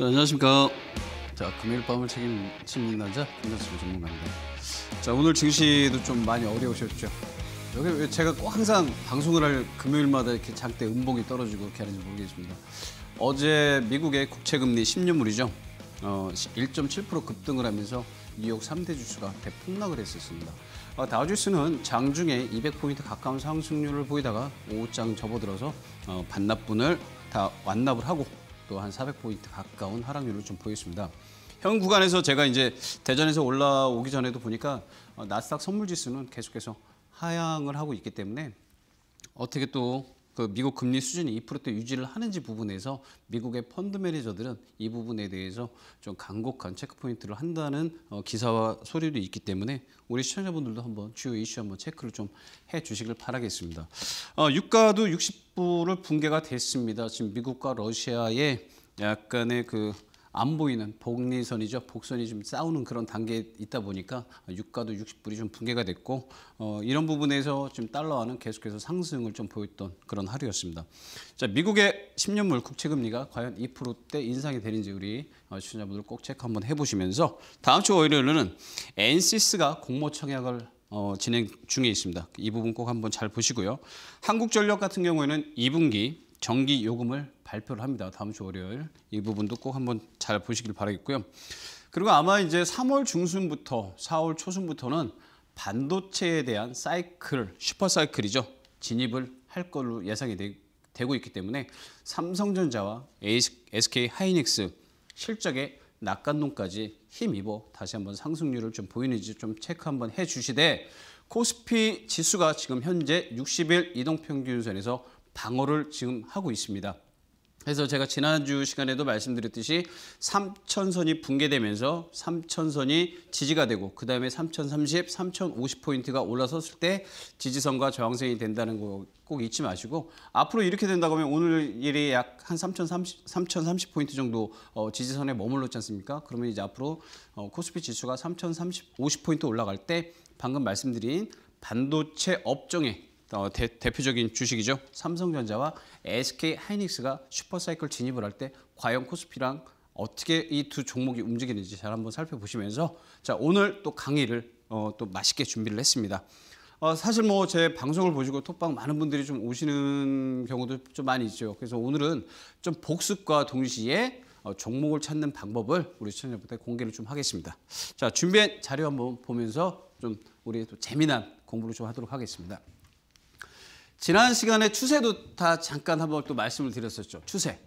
자, 안녕하십니까. 자, 금요일 밤을 책임지는 남자 김현수 전문가입니다. 자, 오늘 증시도좀 많이 어려우셨죠? 여기 왜 제가 꼭 항상 방송을 할 금요일마다 이렇게 장대 음봉이 떨어지고 이렇게 하는지 모르겠습니다. 어제 미국의 국채금리 10년물이죠. 어, 1.7% 급등을 하면서 뉴욕 3대 주수가 대폭락을 했었습니다. 어, 다우지수는 장중에 200포인트 가까운 상승률을 보이다가 오후장 접어들어서 어, 반납분을 다 완납을 하고 또한 400포인트 가까운 하락률을 좀 보였습니다. 현 구간에서 제가 이제 대전에서 올라오기 전에도 보니까 어, 나스닥 선물지수는 계속해서 하향을 하고 있기 때문에 어떻게 또또 미국 금리 수준이 2%대 유지를 하는지 부분에서 미국의 펀드 매니저들은 이 부분에 대해서 좀 간곡한 체크 포인트를 한다는 어, 기사와 소리도 있기 때문에 우리 시청자분들도 한번 주요 이슈 한번 체크를 좀 해 주시길 바라겠습니다. 어, 유가도 60불을 붕괴가 됐습니다. 지금 미국과 러시아의 약간의 그안 보이는 복리선이죠. 복선이 좀 싸우는 그런 단계에 있다 보니까 유가도 60불이 좀 붕괴가 됐고 어, 이런 부분에서 지금 달러화는 계속해서 상승을 좀 보였던 그런 하루였습니다. 자, 미국의 10년물 국채 금리가 과연 2%대 인상이 되는지 우리 어, 시청자분들 꼭 체크 한번 해 보시면서 다음 주 월요일에는 NCS가 공모 청약을 어, 진행 중에 있습니다. 이 부분 꼭 한번 잘 보시고요. 한국전력 같은 경우에는 2분기 전기 요금을 발표를 합니다. 다음 주 월요일 이 부분도 꼭 한번 잘 보시길 바라겠고요. 그리고 아마 이제 3월 중순부터 4월 초순부터는 반도체에 대한 사이클, 슈퍼 사이클이죠. 진입을 할 걸로 예상이 되, 고 있기 때문에 삼성전자와 SK 하이닉스 실적의 낙관론까지 힘입어 다시 한번 상승률을 좀 보이는지 좀 체크 한번 해주시되 코스피 지수가 지금 현재 60일 이동평균선에서 방어를 지금 하고 있습니다. 그래서 제가 지난주 시간에도 말씀드렸듯이 삼천선이 붕괴되면서 삼천선이 지지가 되고 그 다음에 삼천삼십, 삼천오십 포인트가 올라섰을 때 지지선과 저항선이 된다는 거 꼭 잊지 마시고 앞으로 이렇게 된다고 하면 오늘 일이 약한 삼천삼십, 삼천삼십 포인트 정도 어, 지지선에 머물렀지 않습니까? 그러면 이제 앞으로 어, 코스피 지수가 삼천삼십, 오십 포인트 올라갈 때 방금 말씀드린 반도체 업종에 어, 대, 표적인 주식이죠. 삼성전자와 SK 하이닉스가 슈퍼사이클 진입을 할 때 과연 코스피랑 어떻게 이 두 종목이 움직이는지 잘 한번 살펴보시면서 자 오늘 또 강의를 어, 또 맛있게 준비를 했습니다. 어, 사실 뭐 제 방송을 보시고 톡방 많은 분들이 좀 오시는 경우도 좀 많이 있죠. 그래서 오늘은 좀 복습과 동시에 어, 종목을 찾는 방법을 우리 시청자분들 공개를 좀 하겠습니다. 자 준비한 자료 한번 보면서 좀 우리 또 재미난 공부를 좀 하도록 하겠습니다. 지난 시간에 추세도 다 잠깐 한번 또 말씀을 드렸었죠. 추세.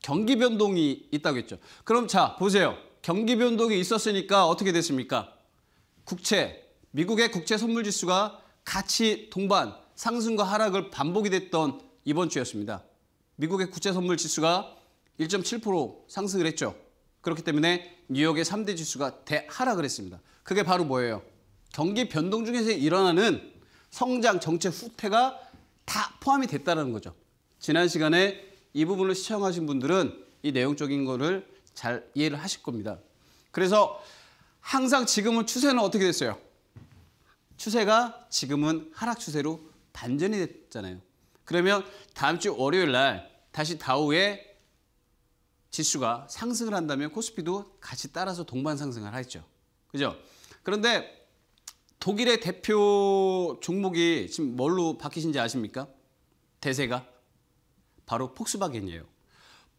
경기 변동이 있다고 했죠. 그럼 자, 보세요. 경기 변동이 있었으니까 어떻게 됐습니까? 국채, 미국의 국채 선물 지수가 같이 동반, 상승과 하락을 반복이 됐던 이번 주였습니다. 미국의 국채 선물 지수가 1.7% 상승을 했죠. 그렇기 때문에 뉴욕의 3대 지수가 대하락을 했습니다. 그게 바로 뭐예요? 경기 변동 중에서 일어나는 성장, 정책 후퇴가 다 포함이 됐다는 거죠. 지난 시간에 이 부분을 시청하신 분들은 이 내용적인 거를 잘 이해를 하실 겁니다. 그래서 항상 지금은 추세는 어떻게 됐어요? 추세가 지금은 하락 추세로 반전이 됐잖아요. 그러면 다음 주 월요일 날 다시 다우의 지수가 상승을 한다면 코스피도 같이 따라서 동반 상승을 하겠죠. 그죠? 그런데 독일의 대표 종목이 지금 뭘로 바뀌신지 아십니까? 대세가 바로 폭스바겐이에요.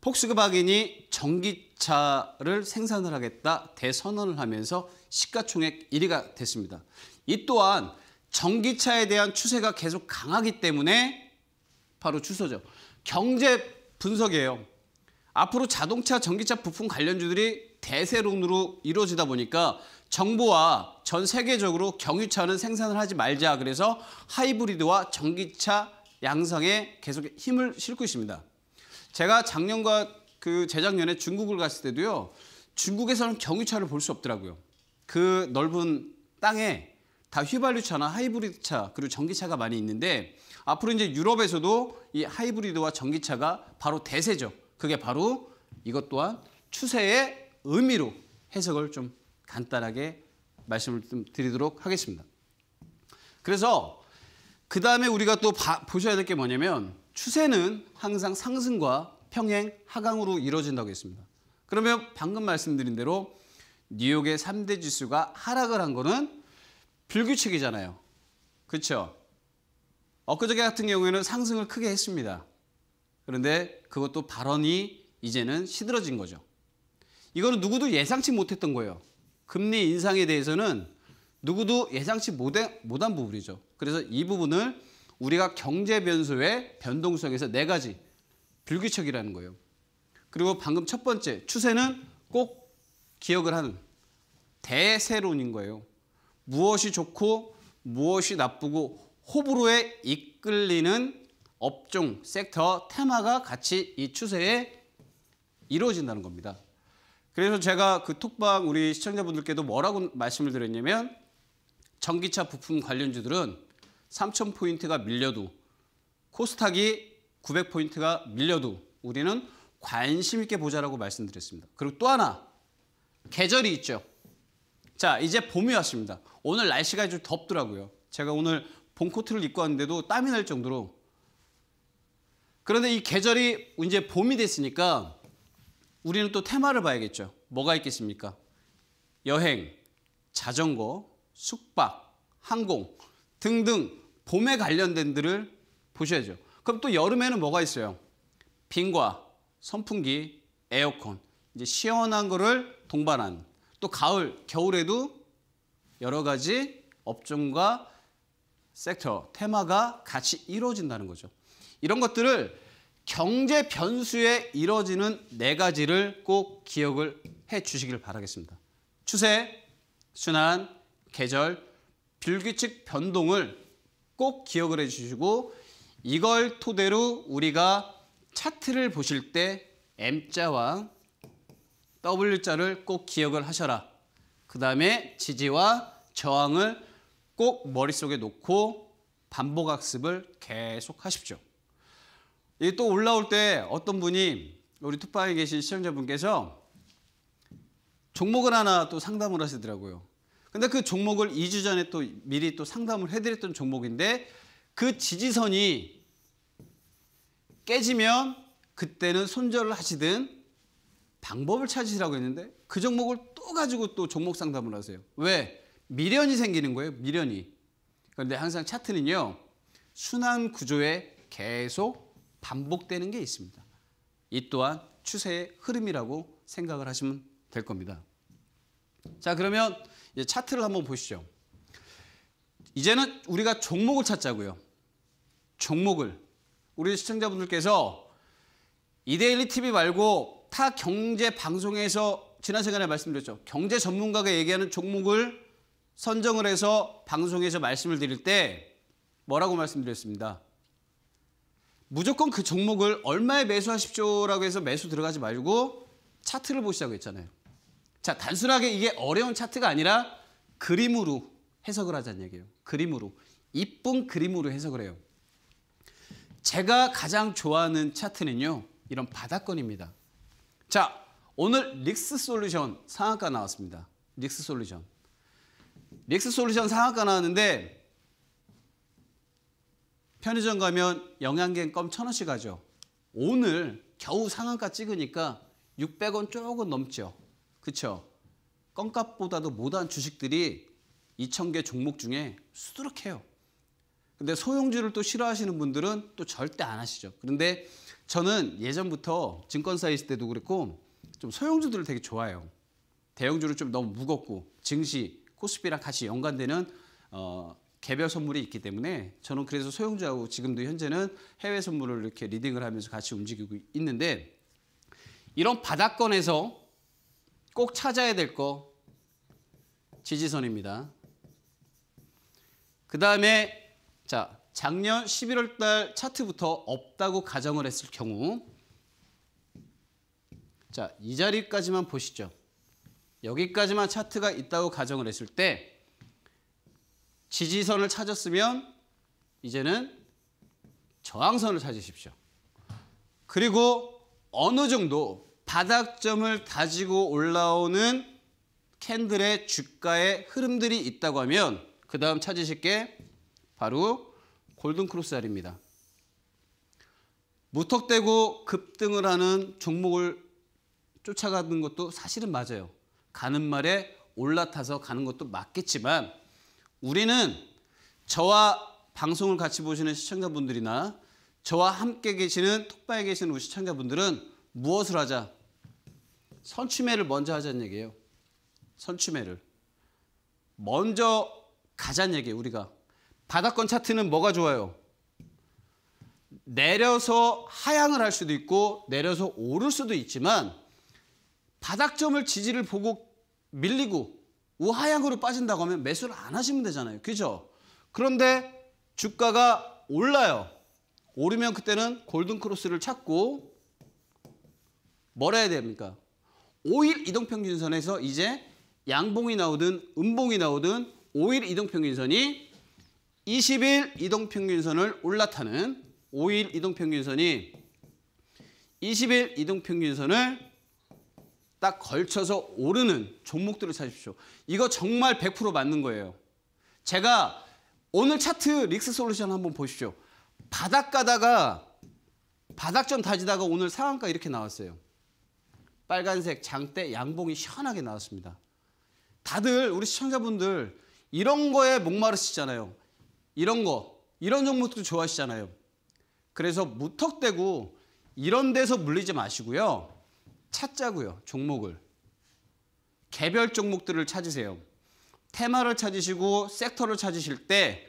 폭스바겐이 전기차를 생산을 하겠다 대선언을 하면서 시가총액 1위가 됐습니다. 이 또한 전기차에 대한 추세가 계속 강하기 때문에 바로 추세죠. 경제 분석이에요. 앞으로 자동차, 전기차 부품 관련주들이 대세론으로 이루어지다 보니까 정부와 전 세계적으로 경유차는 생산을 하지 말자 그래서 하이브리드와 전기차 양성에 계속 힘을 실고 있습니다. 제가 작년과 그 재작년에 중국을 갔을 때도요. 중국에서는 경유차를 볼 수 없더라고요. 그 넓은 땅에 다 휘발유차나 하이브리드차 그리고 전기차가 많이 있는데 앞으로 이제 유럽에서도 이 하이브리드와 전기차가 바로 대세죠. 그게 바로 이것 또한 추세의 의미로 해석을 좀 간단하게 말씀을 좀 드리도록 하겠습니다. 그래서 그 다음에 우리가 또 봐, 보셔야 될 게 뭐냐면 추세는 항상 상승과 평행, 하강으로 이루어진다고 했습니다. 그러면 방금 말씀드린 대로 뉴욕의 3대 지수가 하락을 한 거는 불규칙이잖아요. 그렇죠? 엊그저께 같은 경우에는 상승을 크게 했습니다. 그런데 그것도 발언이 이제는 시들어진 거죠. 이거는 누구도 예상치 못했던 거예요. 금리 인상에 대해서는 누구도 예상치 못한 부분이죠. 그래서 이 부분을 우리가 경제 변수의 변동성에서 네 가지 불규칙이라는 거예요. 그리고 방금 첫 번째 추세는 꼭 기억을 하는 대세론인 거예요. 무엇이 좋고 무엇이 나쁘고 호불호에 이끌리는 업종, 섹터, 테마가 같이 이 추세에 이루어진다는 겁니다. 그래서 제가 그 톡방 우리 시청자분들께도 뭐라고 말씀을 드렸냐면 전기차 부품 관련주들은 3,000포인트가 밀려도 코스닥이 900포인트가 밀려도 우리는 관심 있게 보자라고 말씀드렸습니다. 그리고 또 하나 계절이 있죠. 자 이제 봄이 왔습니다. 오늘 날씨가 좀 덥더라고요. 제가 오늘 봄코트를 입고 왔는데도 땀이 날 정도로 그런데 이 계절이 이제 봄이 됐으니까 우리는 또 테마를 봐야겠죠. 뭐가 있겠습니까? 여행, 자전거, 숙박, 항공 등등 봄에 관련된 들을 보셔야죠. 그럼 또 여름에는 뭐가 있어요? 빙과 선풍기, 에어컨 이제 시원한 거를 동반한 또 가을, 겨울에도 여러 가지 업종과 섹터, 테마가 같이 이루어진다는 거죠. 이런 것들을 경제 변수에 이뤄지는 네 가지를 꼭 기억을 해 주시길 바라겠습니다. 추세, 순환, 계절, 불규칙 변동을 꼭 기억을 해 주시고 이걸 토대로 우리가 차트를 보실 때 M자와 W자를 꼭 기억을 하셔라. 그 다음에 지지와 저항을 꼭 머릿속에 놓고 반복 학습을 계속 하십시오. 이게 또 올라올 때 어떤 분이 우리 투파에 계신 시청자분께서 종목을 하나 또 상담을 하시더라고요. 근데 그 종목을 2주 전에 또 미리 또 상담을 해드렸던 종목인데 그 지지선이 깨지면 그때는 손절을 하시든 방법을 찾으시라고 했는데 그 종목을 또 가지고 또 종목 상담을 하세요. 왜? 미련이 생기는 거예요. 미련이. 그런데 항상 차트는요. 순환 구조에 계속 반복되는 게 있습니다. 이 또한 추세의 흐름이라고 생각을 하시면 될 겁니다. 자, 그러면 이제 차트를 한번 보시죠. 이제는 우리가 종목을 찾자고요. 종목을. 우리 시청자분들께서 이데일리 TV 말고 타 경제 방송에서 지난 시간에 말씀드렸죠. 경제 전문가가 얘기하는 종목을 선정을 해서 방송에서 말씀을 드릴 때 뭐라고 말씀드렸습니다. 무조건 그 종목을 얼마에 매수하십시오라고 해서 매수 들어가지 말고 차트를 보시자고 했잖아요. 자, 단순하게 이게 어려운 차트가 아니라 그림으로 해석을 하자는 얘기예요. 그림으로. 이쁜 그림으로 해석을 해요. 제가 가장 좋아하는 차트는요. 이런 바닥권입니다. 자, 오늘 릭스 솔루션 상한가 나왔습니다. 릭스 솔루션. 릭스 솔루션 상한가 나왔는데 편의점 가면 영양갱 껌천 원씩 하죠. 오늘 겨우 상한가 찍으니까 600원 조금 넘죠. 그렇죠? 껌값보다도 못한 주식들이 2,000개 종목 중에 수두룩해요. 근데 소형주를 또 싫어하시는 분들은 또 절대 안 하시죠. 그런데 저는 예전부터 증권사 있을 때도 그랬고 좀 소형주들을 되게 좋아해요. 대형주를 좀 너무 무겁고 증시, 코스피랑 같이 연관되는 어, 개별 선물이 있기 때문에 저는 그래서 소영주하고 지금도 현재는 해외 선물을 이렇게 리딩을 하면서 같이 움직이고 있는데 이런 바닥권에서 꼭 찾아야 될 거 지지선입니다. 그 다음에 자 작년 11월 달 차트부터 없다고 가정을 했을 경우 자이 자리까지만 보시죠. 여기까지만 차트가 있다고 가정을 했을 때 지지선을 찾았으면 이제는 저항선을 찾으십시오. 그리고 어느 정도 바닥점을 다지고 올라오는 캔들의 주가의 흐름들이 있다고 하면 그 다음 찾으실 게 바로 골든크로스 자리입니다. 무턱대고 급등을 하는 종목을 쫓아가는 것도 사실은 맞아요. 가는 말에 올라타서 가는 것도 맞겠지만 우리는 저와 방송을 같이 보시는 시청자분들이나 저와 함께 계시는 톡방에 계시는 우리 시청자분들은 무엇을 하자? 선취매를 먼저 하자는 얘기예요. 선취매를. 먼저 가자는 얘기예요, 우리가. 바닥권 차트는 뭐가 좋아요? 내려서 하향을 할 수도 있고 내려서 오를 수도 있지만 바닥점을 지지를 보고 밀리고 우하향으로 빠진다고 하면 매수를 안 하시면 되잖아요. 그죠? 그런데 주가가 올라요. 오르면 그때는 골든크로스를 찾고 뭘 해야 됩니까? 5일 이동평균선에서 이제 양봉이 나오든 음봉이 나오든 5일 이동평균선이 20일 이동평균선을 올라타는 5일 이동평균선이 20일 이동평균선을 딱 걸쳐서 오르는 종목들을 찾으십시오. 이거 정말 100% 맞는 거예요. 제가 오늘 차트 릭스 솔루션 한번 보십시오. 바닥 가다가 바닥 점 다지다가 오늘 상한가 이렇게 나왔어요. 빨간색 장대 양봉이 시원하게 나왔습니다. 다들 우리 시청자분들 이런 거에 목마르시잖아요. 이런 거, 이런 종목들 좋아하시잖아요. 그래서 무턱대고 이런 데서 물리지 마시고요. 찾자고요. 종목을. 개별 종목들을 찾으세요. 테마를 찾으시고 섹터를 찾으실 때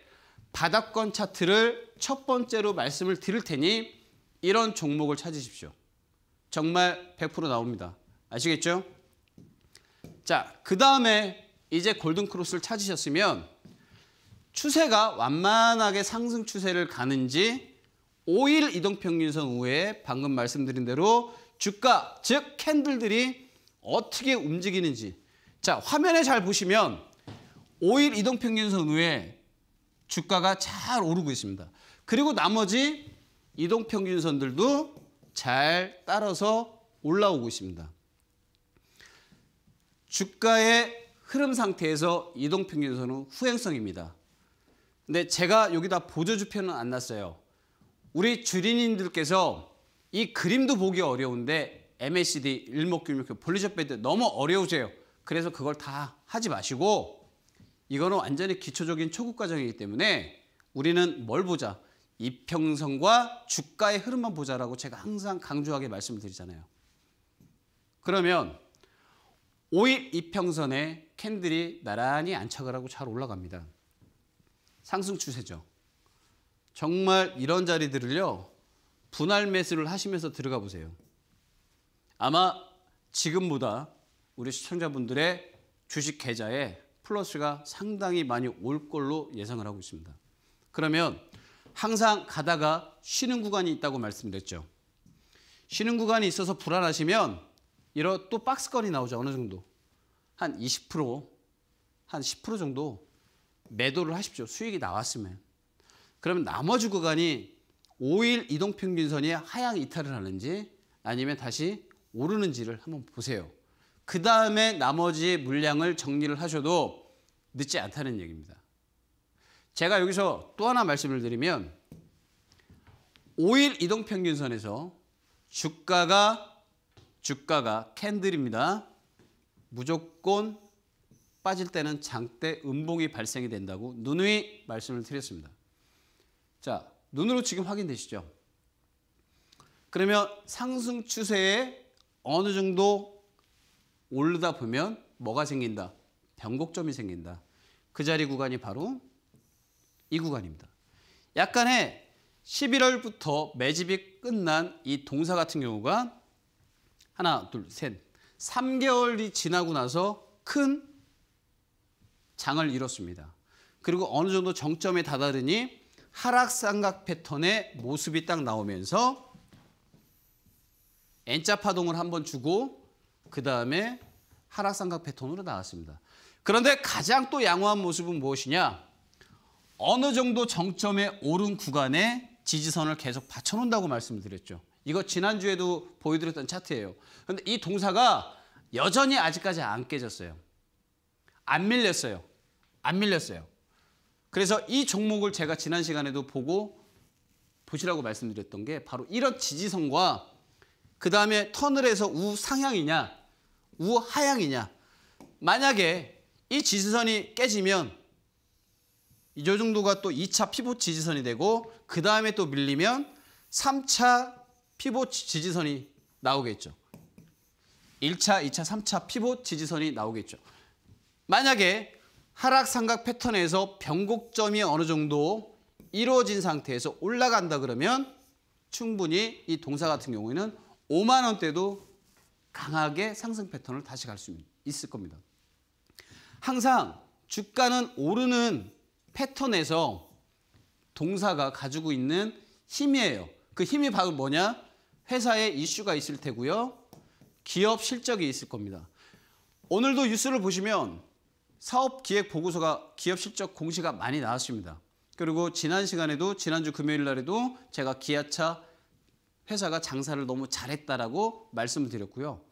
바닥권 차트를 첫 번째로 말씀을 드릴 테니 이런 종목을 찾으십시오. 정말 100% 나옵니다. 아시겠죠? 자, 그 다음에 이제 골든크로스를 찾으셨으면 추세가 완만하게 상승 추세를 가는지 5일 이동평균선 후에 방금 말씀드린 대로 주가, 즉 캔들들이 어떻게 움직이는지. 자, 화면에 잘 보시면 5일 이동평균선 후에 주가가 잘 오르고 있습니다. 그리고 나머지 이동평균선들도 잘 따라서 올라오고 있습니다. 주가의 흐름 상태에서 이동평균선은 후행성입니다. 근데 제가 여기다 보조주표는 안 났어요. 우리 주린님들께서 이 그림도 보기 어려운데 MACD, 일목균목표, 볼리저 밴드 너무 어려우세요. 그래서 그걸 다 하지 마시고 이거는 완전히 기초적인 초급 과정이기 때문에 우리는 뭘 보자? 이평선과 주가의 흐름만 보자라고 제가 항상 강조하게 말씀 드리잖아요. 그러면 5일 이평선에 캔들이 나란히 안착을 하고 잘 올라갑니다. 상승 추세죠. 정말 이런 자리들을요. 분할 매수를 하시면서 들어가 보세요. 아마 지금보다 우리 시청자분들의 주식 계좌에 플러스가 상당히 많이 올 걸로 예상을 하고 있습니다. 그러면 항상 가다가 쉬는 구간이 있다고 말씀드렸죠. 쉬는 구간이 있어서 불안하시면 이런 또 박스권이 나오죠. 어느 정도. 한 20%, 한 10% 정도 매도를 하십시오. 수익이 나왔으면. 그러면 나머지 구간이 5일 이동평균선이 하향 이탈을 하는지 아니면 다시 오르는지를 한번 보세요. 그 다음에 나머지 물량을 정리를 하셔도 늦지 않다는 얘기입니다. 제가 여기서 또 하나 말씀을 드리면 5일 이동평균선에서 주가가 주가가 캔들입니다. 무조건 빠질 때는 장대 음봉이 발생이 된다고 누누이 말씀을 드렸습니다. 자, 눈으로 지금 확인되시죠? 그러면 상승 추세에 어느 정도 오르다 보면 뭐가 생긴다? 변곡점이 생긴다. 그 자리 구간이 바로 이 구간입니다. 약간의 11월부터 매집이 끝난 이 동사 같은 경우가 하나, 둘, 셋, 3개월이 지나고 나서 큰 장을 이뤘습니다. 그리고 어느 정도 정점에 다다르니 하락삼각 패턴의 모습이 딱 나오면서 N자 파동을 한번 주고 그 다음에 하락삼각 패턴으로 나왔습니다. 그런데 가장 또 양호한 모습은 무엇이냐? 어느 정도 정점에 오른 구간에 지지선을 계속 받쳐놓는다고 말씀드렸죠. 이거 지난주에도 보여드렸던 차트예요. 그런데이 동사가 여전히 아직까지 안 깨졌어요. 안 밀렸어요. 안 밀렸어요. 그래서 이 종목을 제가 지난 시간에도 보고 보시라고 말씀드렸던 게 바로 이런 지지선과 그 다음에 터널에서 우상향이냐 우하향이냐 만약에 이 지지선이 깨지면 이 정도가 또 2차 피봇 지지선이 되고 그 다음에 또 밀리면 3차 피봇 지지선이 나오겠죠. 1차, 2차, 3차 피봇 지지선이 나오겠죠. 만약에 하락삼각 패턴에서 변곡점이 어느 정도 이루어진 상태에서 올라간다 그러면 충분히 이 동사 같은 경우에는 5만 원대도 강하게 상승 패턴을 다시 갈 수 있을 겁니다. 항상 주가는 오르는 패턴에서 동사가 가지고 있는 힘이에요. 그 힘이 바로 뭐냐? 회사에 이슈가 있을 테고요. 기업 실적이 있을 겁니다. 오늘도 뉴스를 보시면 사업 기획 보고서가 기업 실적 공시가 많이 나왔습니다. 그리고 지난 시간에도 지난주 금요일 날에도 제가 기아차 회사가 장사를 너무 잘했다라고 말씀을 드렸고요.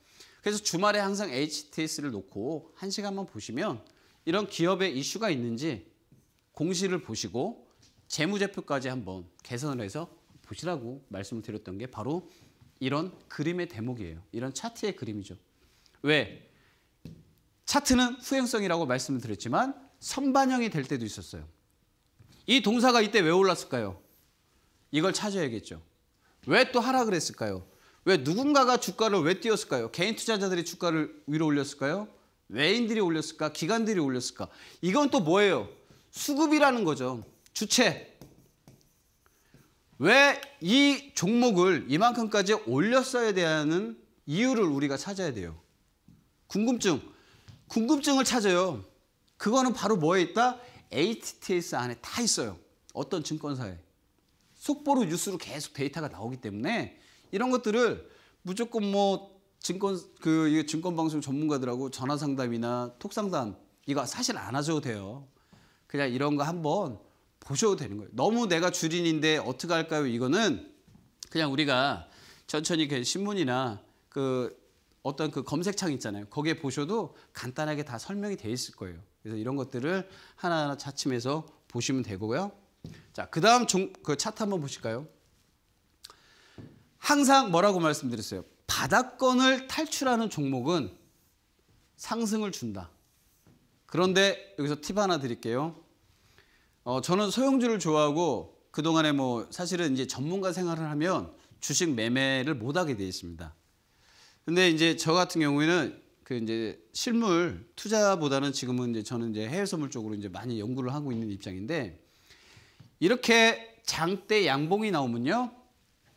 그래서 주말에 항상 HTS를 놓고 한 시간만 보시면 이런 기업의 이슈가 있는지 공시를 보시고 재무제표까지 한번 개선을 해서 보시라고 말씀을 드렸던 게 바로 이런 그림의 대목이에요. 이런 차트의 그림이죠. 왜? 차트는 후행성이라고 말씀을 드렸지만 선반영이 될 때도 있었어요. 이 동사가 이때 왜 올랐을까요? 이걸 찾아야겠죠. 왜 또 하락을 했을까요? 왜 누군가가 주가를 왜 띄웠을까요? 개인 투자자들이 주가를 위로 올렸을까요? 외인들이 올렸을까? 기관들이 올렸을까? 이건 또 뭐예요? 수급이라는 거죠. 주체. 왜 이 종목을 이만큼까지 올렸어야 되는 이유를 우리가 찾아야 돼요. 궁금증. 궁금증을 찾아요. 그거는 바로 뭐에 있다? HTS 안에 다 있어요. 어떤 증권사에. 속보로 뉴스로 계속 데이터가 나오기 때문에 이런 것들을 무조건 뭐 증권 그 증권 방송 전문가들하고 전화 상담이나 톡 상담 이거 사실 안 하셔도 돼요. 그냥 이런 거 한번 보셔도 되는 거예요. 너무 내가 주린인데 어떻게 할까요? 이거는 그냥 우리가 천천히 그 신문이나 그 어떤 그 검색창 있잖아요. 거기에 보셔도 간단하게 다 설명이 되어 있을 거예요. 그래서 이런 것들을 하나하나 차츰해서 보시면 되고요. 자, 그다음 종, 그 차트 한번 보실까요? 항상 뭐라고 말씀드렸어요? 바닥권을 탈출하는 종목은 상승을 준다. 그런데 여기서 팁 하나 드릴게요. 어, 저는 소형주를 좋아하고 그동안에 뭐 사실은 이제 전문가 생활을 하면 주식 매매를 못하게 돼 있습니다. 근데 이제 저 같은 경우에는 그 이제 실물 투자보다는 지금은 이제 저는 이제 해외 선물 쪽으로 이제 많이 연구를 하고 있는 입장인데 이렇게 장대 양봉이 나오면요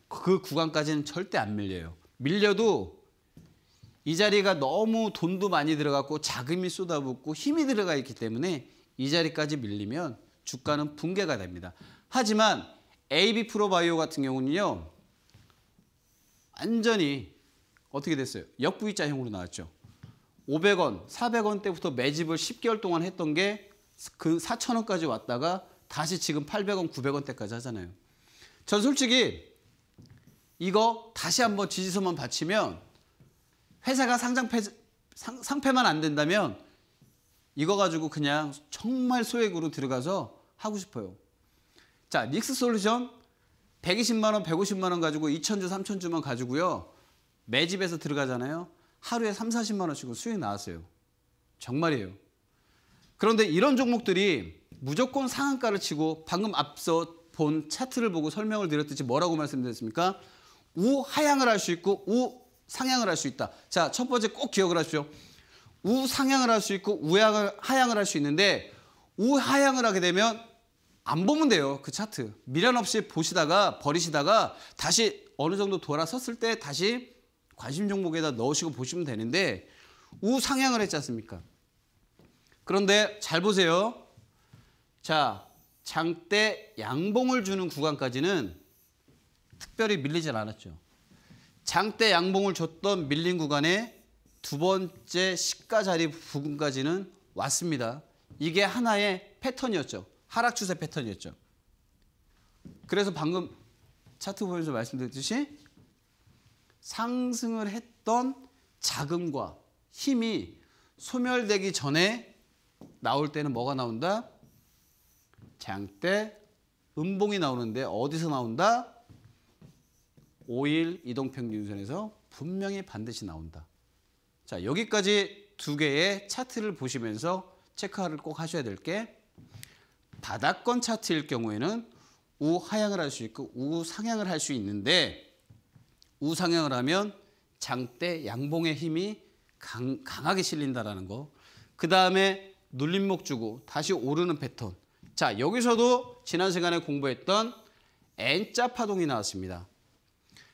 그 구간까지는 절대 안 밀려요. 밀려도 이 자리가 너무 돈도 많이 들어갔고 자금이 쏟아붓고 힘이 들어가 있기 때문에 이 자리까지 밀리면 주가는 붕괴가 됩니다. 하지만 AB 프로바이오 같은 경우는요. 완전히 어떻게 됐어요? 역부이자형으로 나왔죠. 500원, 400원 때부터 매집을 10개월 동안 했던 게 그 4,000원까지 왔다가 다시 지금 800원, 900원 때까지 하잖아요. 전 솔직히 이거 다시 한번 지지서만 받치면 회사가 상장패, 상, 상패만 안 된다면 이거 가지고 그냥 정말 소액으로 들어가서 하고 싶어요. 자, 닉스 솔루션 120만 원, 150만 원 가지고 2천주, 3천주만 가지고요. 매집에서 들어가잖아요. 하루에 3, 40만 원씩은 수익 나왔어요. 정말이에요. 그런데 이런 종목들이 무조건 상한가를 치고 방금 앞서 본 차트를 보고 설명을 드렸듯이 뭐라고 말씀드렸습니까? 우하향을 할 수 있고 우상향을 할 수 있다. 자, 첫 번째 꼭 기억을 하십시오. 우상향을 할 수 있고 우하향을 할 수 있는데 우하향을 하게 되면 안 보면 돼요. 그 차트. 미련 없이 보시다가 버리시다가 다시 어느 정도 돌아섰을 때 다시 관심 종목에다 넣으시고 보시면 되는데 우상향을 했지 않습니까? 그런데 잘 보세요. 자, 장대 양봉을 주는 구간까지는 특별히 밀리진 않았죠. 장대 양봉을 줬던 밀린 구간에 두 번째 시가 자리 부근까지는 왔습니다. 이게 하나의 패턴이었죠. 하락 추세 패턴이었죠. 그래서 방금 차트 보면서 말씀드렸듯이 상승을 했던 자금과 힘이 소멸되기 전에 나올 때는 뭐가 나온다? 장대 음봉이 나오는데 어디서 나온다? 5일 이동평균선에서 분명히 반드시 나온다. 자 여기까지 두 개의 차트를 보시면서 체크를 꼭 하셔야 될 게 바닥권 차트일 경우에는 우하향을 할 수 있고 우상향을 할 수 있는데 우상향을 하면 장대 양봉의 힘이 강, 하게 실린다라는 거. 그 다음에 눌림목 주고 다시 오르는 패턴. 자 여기서도 지난 시간에 공부했던 N자 파동이 나왔습니다.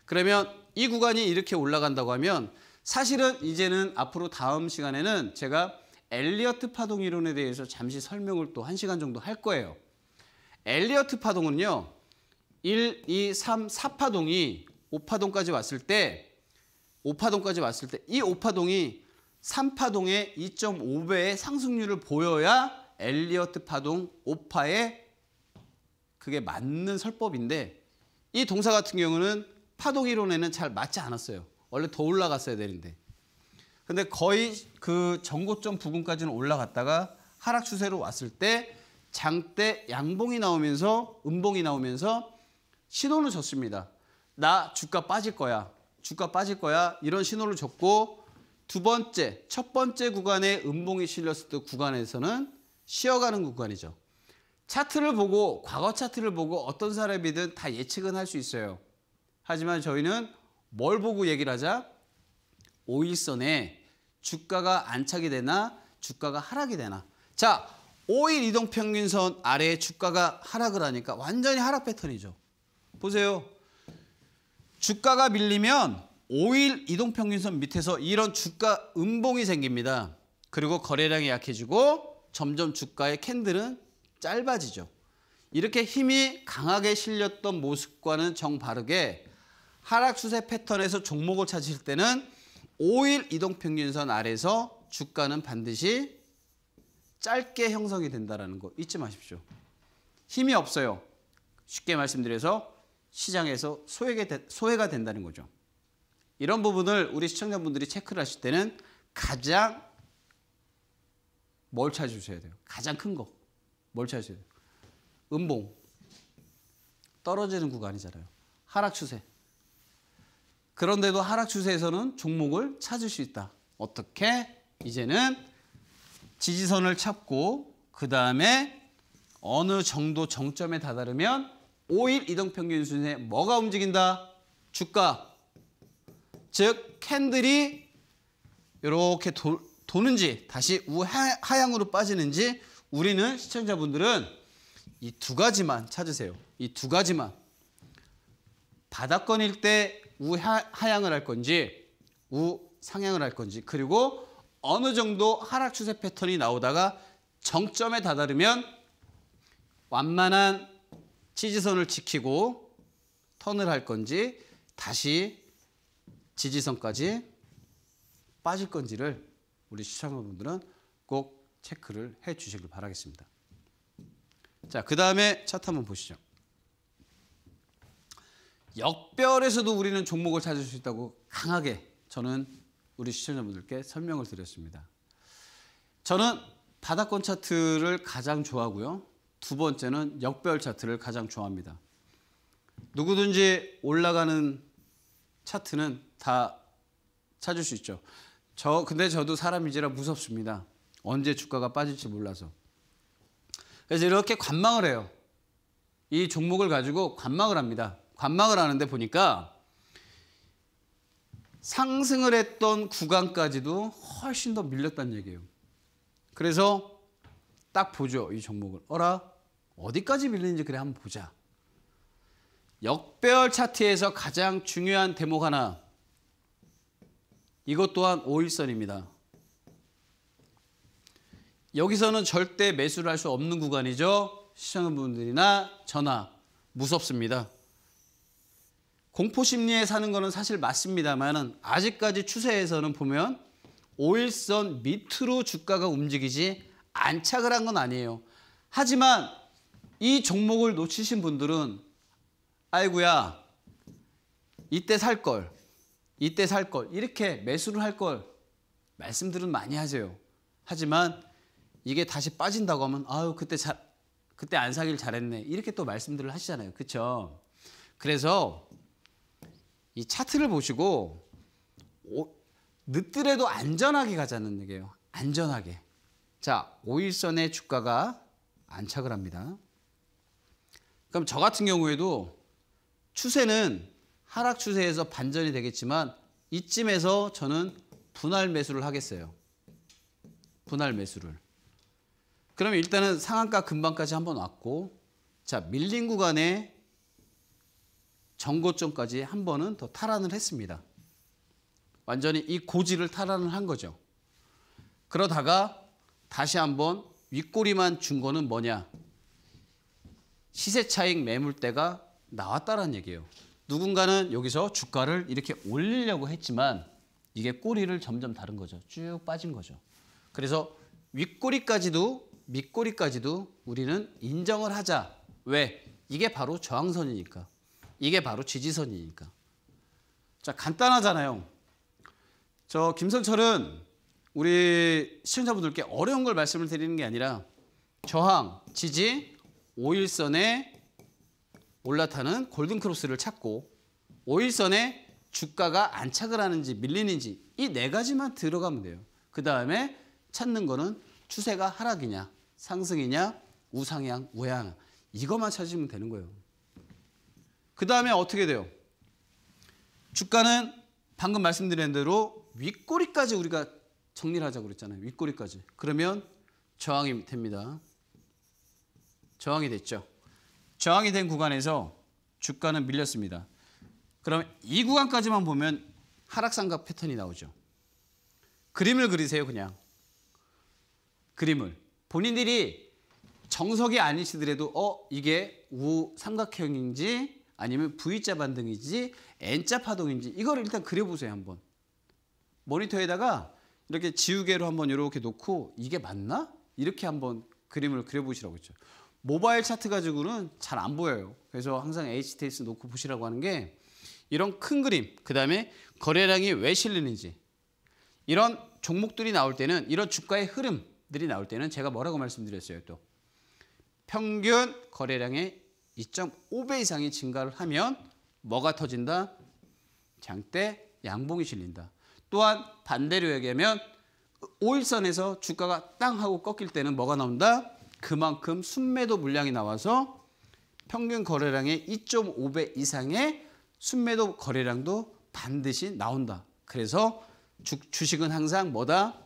그러면 이 구간이 이렇게 올라간다고 하면 사실은 이제는 앞으로 다음 시간에는 제가 엘리어트 파동 이론에 대해서 잠시 설명을 또 한시간 정도 할 거예요. 엘리어트 파동은요. 1, 2, 3, 4파동이 오파동까지 왔을 때 오파동까지 왔을 때이 오파동이 3파동의 2.5배의 상승률을 보여야 엘리어트 파동 오파에 그게 맞는 설법인데 이 동사 같은 경우는 파동 이론에는 잘 맞지 않았어요. 원래 더 올라갔어야 되는데. 근데 거의 그 전고점 부근까지는 올라갔다가 하락 추세로 왔을 때 장대 양봉이 나오면서 음봉이 나오면서 신호는 졌습니다. 나 주가 빠질 거야. 주가 빠질 거야. 이런 신호를 줬고 두 번째, 첫 번째 구간에 음봉이 실렸을 때 구간에서는 쉬어가는 구간이죠. 차트를 보고 과거 차트를 보고 어떤 사람이든 다 예측은 할 수 있어요. 하지만 저희는 뭘 보고 얘기를 하자? 5일선에 주가가 안착이 되나 주가가 하락이 되나 자 5일 이동평균선 아래에 주가가 하락을 하니까 완전히 하락 패턴이죠. 보세요. 주가가 밀리면 5일 이동평균선 밑에서 이런 주가 음봉이 생깁니다. 그리고 거래량이 약해지고 점점 주가의 캔들은 짧아지죠. 이렇게 힘이 강하게 실렸던 모습과는 정바르게 하락 추세 패턴에서 종목을 찾으실 때는 5일 이동평균선 아래서 주가는 반드시 짧게 형성이 된다는 거 잊지 마십시오. 힘이 없어요. 쉽게 말씀드려서 시장에서 소외가 된다는 거죠. 이런 부분을 우리 시청자분들이 체크를 하실 때는 가장 뭘 찾으셔야 돼요? 가장 큰 거. 뭘 찾으셔야 돼요? 음봉. 떨어지는 구간이잖아요. 하락 추세. 그런데도 하락 추세에서는 종목을 찾을 수 있다. 어떻게? 이제는 지지선을 찾고 그 다음에 어느 정도 정점에 다다르면 5일 이동평균 수준에 뭐가 움직인다? 주가. 즉 캔들이 이렇게 도, 도는지 다시 우하향으로 빠지는지 우리는 시청자분들은 이 두 가지만 찾으세요. 이 두 가지만. 바닥권일 때 우하향을 할 건지 우상향을 할 건지 그리고 어느 정도 하락 추세 패턴이 나오다가 정점에 다다르면 완만한 지지선을 지키고 턴을 할 건지 다시 지지선까지 빠질 건지를 우리 시청자분들은 꼭 체크를 해 주시길 바라겠습니다. 자, 그 다음에 차트 한번 보시죠. 역별에서도 우리는 종목을 찾을 수 있다고 강하게 저는 우리 시청자분들께 설명을 드렸습니다. 저는 바닥권 차트를 가장 좋아하고요. 두 번째는 역별 차트를 가장 좋아합니다. 누구든지 올라가는 차트는 다 찾을 수 있죠. 저 근데 저도 사람이지라 무섭습니다. 언제 주가가 빠질지 몰라서. 그래서 이렇게 관망을 해요. 이 종목을 가지고 관망을 합니다. 관망을 하는데 보니까 상승을 했던 구간까지도 훨씬 더 밀렸다는 얘기예요. 그래서 딱 보죠. 이 종목을. 어라? 어디까지 밀리는지 그래 한번 보자. 역배 차트에서 가장 중요한 대목 하나. 이것 또한 5일선입니다. 여기서는 절대 매수를 할 수 없는 구간이죠. 시청자분들이나 전화 무섭습니다. 공포 심리에 사는 거는 사실 맞습니다만 아직까지 추세에서는 보면 5일선 밑으로 주가가 움직이지 안착을 한 건 아니에요. 하지만 이 종목을 놓치신 분들은 아이구야 이때 살 걸, 이때 살 걸, 이렇게 매수를 할 걸 말씀들은 많이 하세요. 하지만 이게 다시 빠진다고 하면 아유 그때 잘 그때 안 사길 잘했네 이렇게 또 말씀들을 하시잖아요. 그렇죠? 그래서 이 차트를 보시고 늦더라도 안전하게 가자는 얘기예요. 안전하게. 자, 5일선의 주가가 안착을 합니다. 그럼 저 같은 경우에도 추세는 하락 추세에서 반전이 되겠지만 이쯤에서 저는 분할 매수를 하겠어요. 분할 매수를. 그러면 일단은 상한가 금방까지 한번 왔고 자 밀린 구간에 정고점까지 한 번은 더 탈환을 했습니다. 완전히 이 고지를 탈환을 한 거죠. 그러다가 다시 한번 윗꼬리만 준 거는 뭐냐? 시세 차익 매물대가 나왔다라는 얘기예요. 누군가는 여기서 주가를 이렇게 올리려고 했지만 이게 꼬리를 점점 다른 거죠. 쭉 빠진 거죠. 그래서 윗꼬리까지도 밑꼬리까지도 우리는 인정을 하자. 왜? 이게 바로 저항선이니까. 이게 바로 지지선이니까. 자, 간단하잖아요. 저 김선철은 우리 시청자분들께 어려운 걸 말씀을 드리는 게 아니라 저항, 지지, 오일선에 올라타는 골든크로스를 찾고 오일선에 주가가 안착을 하는지 밀리는지 이 네 가지만 들어가면 돼요. 그 다음에 찾는 거는 추세가 하락이냐 상승이냐 우상향 우향 이것만 찾으면 되는 거예요. 그 다음에 어떻게 돼요? 주가는 방금 말씀드린 대로 윗꼬리까지 우리가 정리를 하자고 그랬잖아요. 윗꼬리까지. 그러면 저항이 됩니다. 저항이 됐죠. 저항이 된 구간에서 주가는 밀렸습니다. 그럼 이 구간까지만 보면 하락상각 패턴이 나오죠. 그림을 그리세요, 그냥. 그림을. 본인들이 정석이 아니시더라도 어 이게 우 삼각형인지 아니면 V자 반등인지 N자 파동인지 이걸 일단 그려보세요, 한번. 모니터에다가 이렇게 지우개로 한번 이렇게 놓고 이게 맞나? 이렇게 한번 그림을 그려보시라고 했죠. 모바일 차트 가지고는 잘 안 보여요. 그래서 항상 HTS 놓고 보시라고 하는 게 이런 큰 그림, 그 다음에 거래량이 왜 실리는지 이런 종목들이 나올 때는 이런 주가의 흐름들이 나올 때는 제가 뭐라고 말씀드렸어요 또 평균 거래량의 2.5배 이상이 증가를 하면 뭐가 터진다? 장대 양봉이 실린다. 또한 반대로 얘기하면 5일선에서 주가가 땅 하고 꺾일 때는 뭐가 나온다? 그만큼 순매도 물량이 나와서 평균 거래량의 2.5배 이상의 순매도 거래량도 반드시 나온다. 그래서 주, 주식은 항상 뭐다?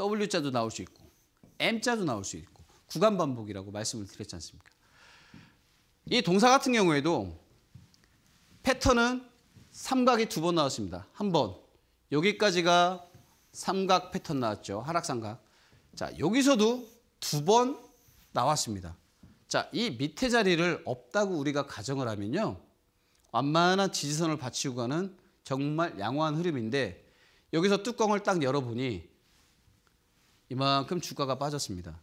W자도 나올 수 있고 M자도 나올 수 있고 구간 반복이라고 말씀을 드렸지 않습니까? 이 동사 같은 경우에도 패턴은 삼각이 두 번 나왔습니다. 한 번, 여기까지가 삼각 패턴 나왔죠. 하락삼각. 자, 여기서도 두 번 나왔습니다. 자, 이 밑에 자리를 없다고 우리가 가정을 하면요. 완만한 지지선을 받치고 가는 정말 양호한 흐름인데 여기서 뚜껑을 딱 열어보니 이만큼 주가가 빠졌습니다.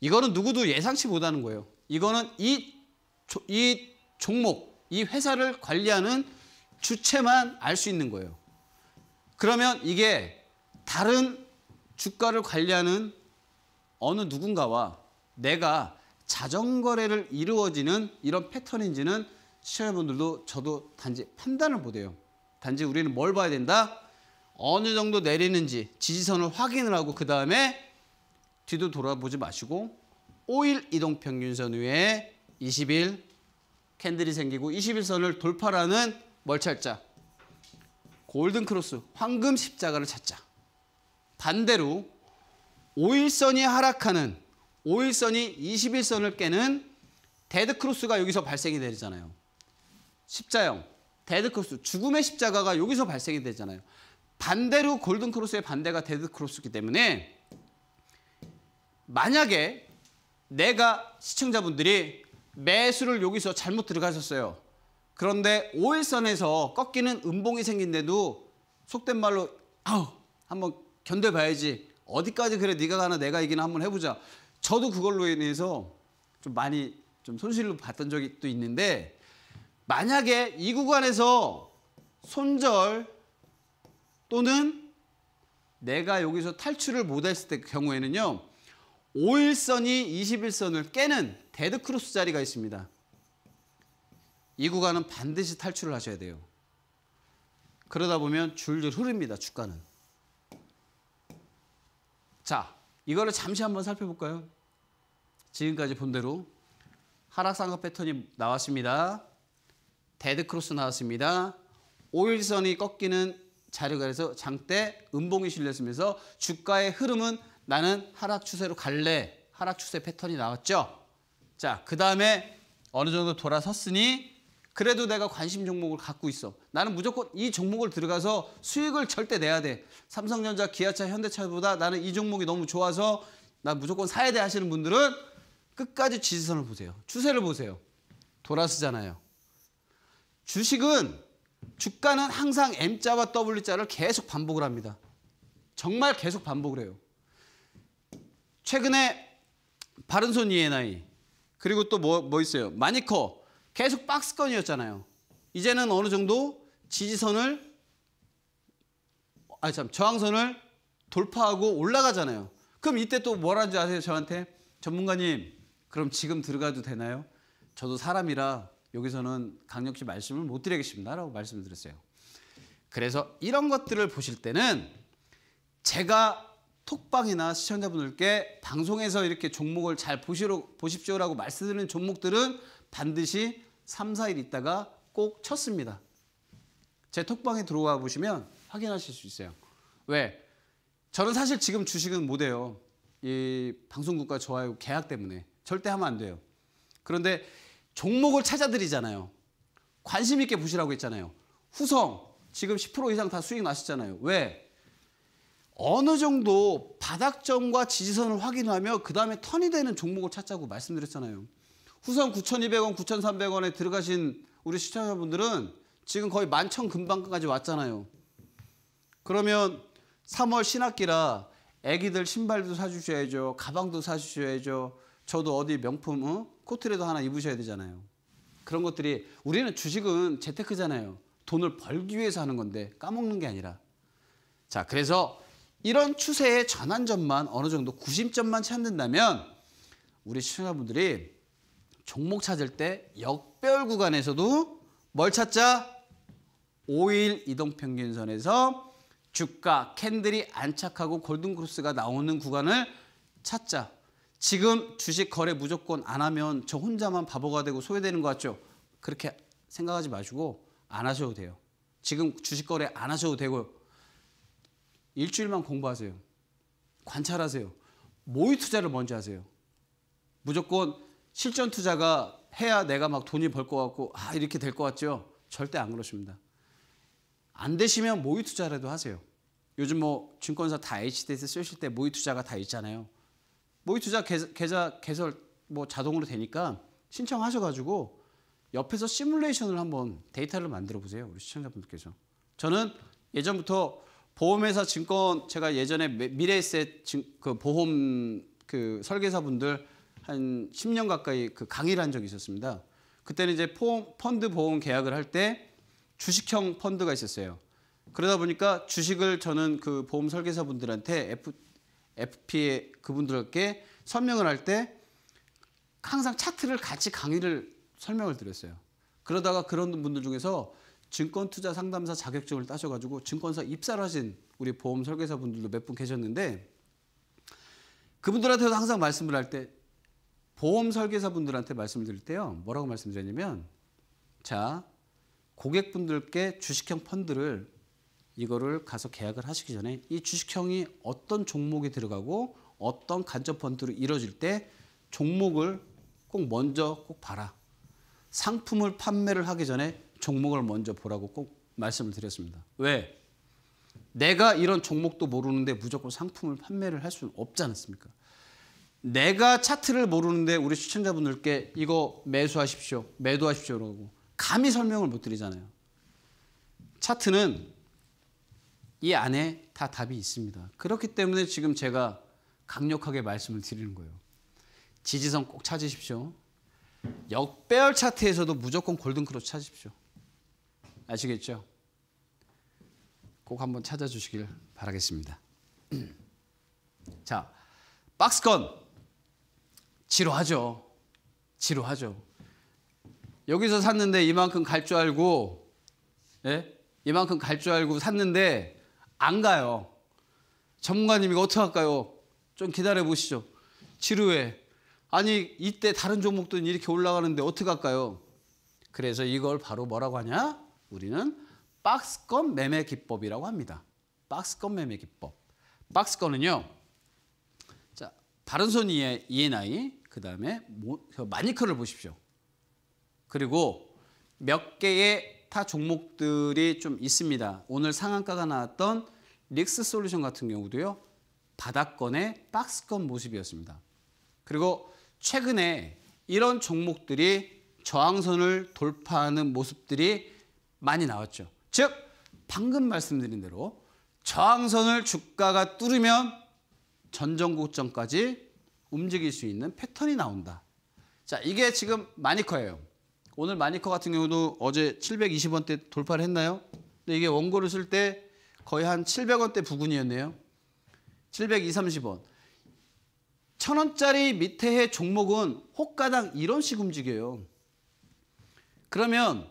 이거는 누구도 예상치 못하는 거예요. 이거는 이, 이 종목, 이 회사를 관리하는 주체만 알 수 있는 거예요. 그러면 이게 다른 주가를 관리하는 어느 누군가와 내가 자전거래를 이루어지는 이런 패턴인지는 시청자분들도 저도 단지 판단을 보해요 단지 우리는 뭘 봐야 된다? 어느 정도 내리는지 지지선을 확인을 하고 그 다음에 뒤도 돌아보지 마시고 5일 이동평균선 위에 20일 캔들이 생기고 20일선을 돌파라는 멀찰자 골든 크로스, 황금 십자가를 찾자. 반대로 오일선이 하락하는 오일선이 21선을 깨는 데드 크로스가 여기서 발생이 되잖아요. 십자형, 데드 크로스, 죽음의 십자가가 여기서 발생이 되잖아요. 반대로 골든 크로스의 반대가 데드 크로스이기 때문에 만약에 내가 시청자분들이 매수를 여기서 잘못 들어가셨어요. 그런데 5일선에서 꺾이는 음봉이 생긴데도 속된 말로 아우 한번 견뎌봐야지 어디까지 그래 네가 가나 내가 이기나 한번 해보자 저도 그걸로 인해서 좀 많이 좀 손실로 봤던 적이 또 있는데 만약에 이 구간에서 손절 또는 내가 여기서 탈출을 못했을 때 경우에는요 5일선이 21선을 깨는 데드크로스 자리가 있습니다 이 구간은 반드시 탈출을 하셔야 돼요. 그러다 보면 줄줄 흐릅니다. 주가는. 자, 이거를 잠시 한번 살펴볼까요? 지금까지 본 대로 하락상승 패턴이 나왔습니다. 데드크로스 나왔습니다. 5일선이 꺾이는 자료가에서 장대 음봉이 실렸으면서 주가의 흐름은 나는 하락 추세로 갈래. 하락 추세 패턴이 나왔죠. 자, 그 다음에 어느 정도 돌아섰으니 그래도 내가 관심 종목을 갖고 있어. 나는 무조건 이 종목을 들어가서 수익을 절대 내야 돼. 삼성전자, 기아차, 현대차보다 나는 이 종목이 너무 좋아서 나 무조건 사야 돼 하시는 분들은 끝까지 지지선을 보세요. 추세를 보세요. 돌아서잖아요. 주식은 주가는 항상 M자와 W자를 계속 반복을 합니다. 정말 계속 반복을 해요. 최근에 바른손 ENI 그리고 또뭐뭐 뭐 있어요? 마니커 계속 박스권이었잖아요. 이제는 어느 정도 지지선을 아참 저항선을 돌파하고 올라가잖아요. 그럼 이때 또 뭐라는지 아세요? 저한테 전문가님 그럼 지금 들어가도 되나요? 저도 사람이라 여기서는 강력히 말씀을 못 드리겠습니다라고 말씀을 드렸어요. 그래서 이런 것들을 보실 때는 제가 톡방이나 시청자분들께 방송에서 이렇게 종목을 잘 보시로, 보십시오라고 말씀드리는 종목들은 반드시 3, 4일 있다가 꼭 쳤습니다. 제 톡방에 들어와 보시면 확인하실 수 있어요. 왜? 저는 사실 지금 주식은 못해요. 이 방송국과 저와의 계약 때문에 절대 하면 안 돼요. 그런데 종목을 찾아드리잖아요. 관심 있게 보시라고 했잖아요. 후성 지금 10% 이상 다 수익 나시잖아요. 왜? 어느 정도 바닥점과 지지선을 확인하며 그 다음에 턴이 되는 종목을 찾자고 말씀드렸잖아요. 후선 9,200원, 9,300원에 들어가신 우리 시청자분들은 지금 거의 만천 금방까지 왔잖아요. 그러면 3월 신학기라 애기들 신발도 사주셔야죠. 가방도 사주셔야죠. 저도 어디 명품 어? 코트라도 하나 입으셔야 되잖아요. 그런 것들이 우리는 주식은 재테크잖아요. 돈을 벌기 위해서 하는 건데 까먹는 게 아니라. 자, 그래서 이런 추세의 전환점만 어느 정도 구심점만 찾는다면 우리 시청자분들이 종목 찾을 때 역별 구간에서도 뭘 찾자? 5일 이동평균선에서 주가, 캔들이 안착하고 골든크로스가 나오는 구간을 찾자. 지금 주식 거래 무조건 안 하면 저 혼자만 바보가 되고 소외되는 것 같죠? 그렇게 생각하지 마시고 안 하셔도 돼요. 지금 주식 거래 안 하셔도 되고 일주일만 공부하세요. 관찰하세요. 모의 투자를 먼저 하세요. 무조건 실전 투자가 해야 내가 막 돈이 벌 것 같고 아 이렇게 될 것 같죠? 절대 안그러십니다안 되시면 모의 투자라도 하세요. 요즘 뭐 증권사 다 HDS 쓰실 때 모의 투자가 다 있잖아요. 모의 투자 계좌 개설 뭐 자동으로 되니까 신청하셔가지고 옆에서 시뮬레이션을 한번 데이터를 만들어 보세요. 우리 시청자분들께서. 저는 예전부터 보험회사 증권 제가 예전에 미래에셋 그 보험 그 설계사분들 한 10년 가까이 그 강의를 한 적이 있었습니다. 그때는 이제 포, 펀드 보험 계약을 할 때 주식형 펀드가 있었어요. 그러다 보니까 주식을 저는 그 보험 설계사 분들한테 F, FP의 그분들께 설명을 할 때 항상 차트를 같이 강의를 설명을 드렸어요. 그러다가 그런 분들 중에서 증권투자 상담사 자격증을 따셔가지고 증권사 입사를 하신 우리 보험 설계사 분들도 몇 분 계셨는데 그분들한테도 항상 말씀을 할때 보험 설계사분들한테 말씀드릴 때요. 뭐라고 말씀드렸냐면 자, 고객분들께 주식형 펀드를 이거를 가서 계약을 하시기 전에 이 주식형이 어떤 종목이 들어가고 어떤 간접 펀드로 이루어질 때 종목을 꼭 먼저 꼭 봐라. 상품을 판매를 하기 전에 종목을 먼저 보라고 꼭 말씀을 드렸습니다. 왜? 내가 이런 종목도 모르는데 무조건 상품을 판매를 할 수는 없지 않습니까? 내가 차트를 모르는데 우리 시청자분들께 이거 매수하십시오. 매도하십시오. 라고 감히 설명을 못 드리잖아요. 차트는 이 안에 다 답이 있습니다. 그렇기 때문에 지금 제가 강력하게 말씀을 드리는 거예요. 지지선 꼭 찾으십시오. 역배열 차트에서도 무조건 골든크로스 찾으십시오. 아시겠죠? 꼭 한번 찾아주시길 바라겠습니다. 자, 박스건 지루하죠. 지루하죠. 여기서 샀는데 이만큼 갈 줄 알고, 예? 이만큼 갈 줄 알고 샀는데 안 가요. 전문가님 이거 어떡할까요? 좀 기다려 보시죠. 지루해. 아니, 이때 다른 종목들은 이렇게 올라가는데 어떡할까요? 그래서 이걸 바로 뭐라고 하냐? 우리는 박스권 매매 기법이라고 합니다. 박스권 매매 기법. 박스권은요. 자, 바른손 이해, 나이, 그 다음에 마니커를 보십시오. 그리고 몇 개의 타 종목들이 좀 있습니다. 오늘 상한가가 나왔던 릭스 솔루션 같은 경우도요. 바닥권의 박스권 모습이었습니다. 그리고 최근에 이런 종목들이 저항선을 돌파하는 모습들이 많이 나왔죠. 즉 방금 말씀드린 대로 저항선을 주가가 뚫으면 전전고점까지 움직일 수 있는 패턴이 나온다. 자, 이게 지금 마니커예요. 오늘 마니커 같은 경우도 어제 720원대 돌파를 했나요? 근데 이게 원고를 쓸 때 거의 한 700원대 부근이었네요. 720, 30원. 천원짜리 밑에의 종목은 호가당 이런 식 움직여요. 그러면